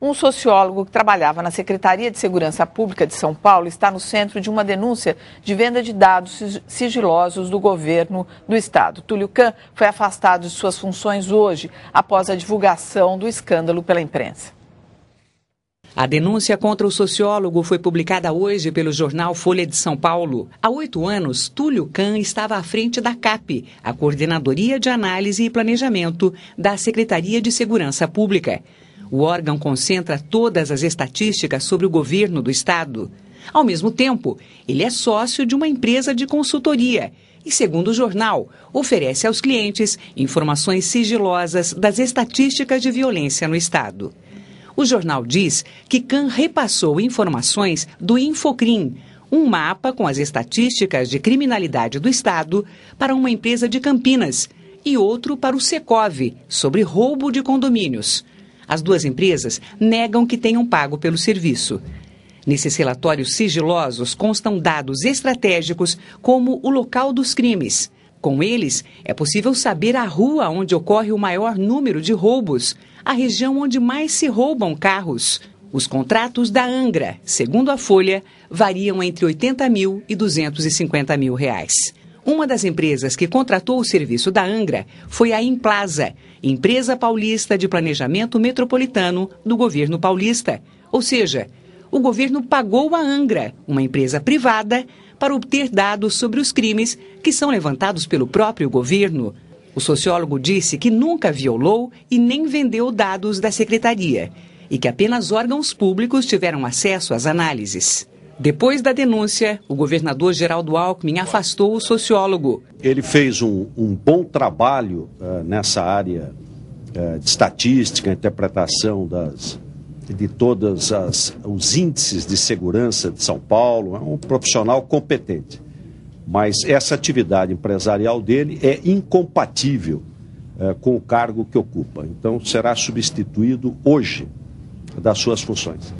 Um sociólogo que trabalhava na Secretaria de Segurança Pública de São Paulo está no centro de uma denúncia de venda de dados sigilosos do governo do estado. Túlio Kahn foi afastado de suas funções hoje, após a divulgação do escândalo pela imprensa. A denúncia contra o sociólogo foi publicada hoje pelo jornal Folha de São Paulo. Há oito anos, Túlio Kahn estava à frente da CAP, a Coordenadoria de Análise e Planejamento da Secretaria de Segurança Pública. O órgão concentra todas as estatísticas sobre o governo do Estado. Ao mesmo tempo, ele é sócio de uma empresa de consultoria e, segundo o jornal, oferece aos clientes informações sigilosas das estatísticas de violência no Estado. O jornal diz que CAN repassou informações do Infocrim, um mapa com as estatísticas de criminalidade do Estado, para uma empresa de Campinas e outro para o Secov, sobre roubo de condomínios. As duas empresas negam que tenham pago pelo serviço. Nesses relatórios sigilosos constam dados estratégicos, como o local dos crimes. Com eles, é possível saber a rua onde ocorre o maior número de roubos, a região onde mais se roubam carros. Os contratos da Angra, segundo a Folha, variam entre 80 mil e 250 mil reais. Uma das empresas que contratou o serviço da Angra foi a Implaza, Empresa Paulista de Planejamento Metropolitano do governo paulista. Ou seja, o governo pagou a Angra, uma empresa privada, para obter dados sobre os crimes que são levantados pelo próprio governo. O sociólogo disse que nunca violou e nem vendeu dados da secretaria e que apenas órgãos públicos tiveram acesso às análises. Depois da denúncia, o governador Geraldo Alckmin afastou o sociólogo. Ele fez um, um bom trabalho uh, nessa área uh, de estatística, interpretação das, de todos os índices de segurança de São Paulo. É um profissional competente. Mas essa atividade empresarial dele é incompatível uh, com o cargo que ocupa. Então será substituído hoje das suas funções.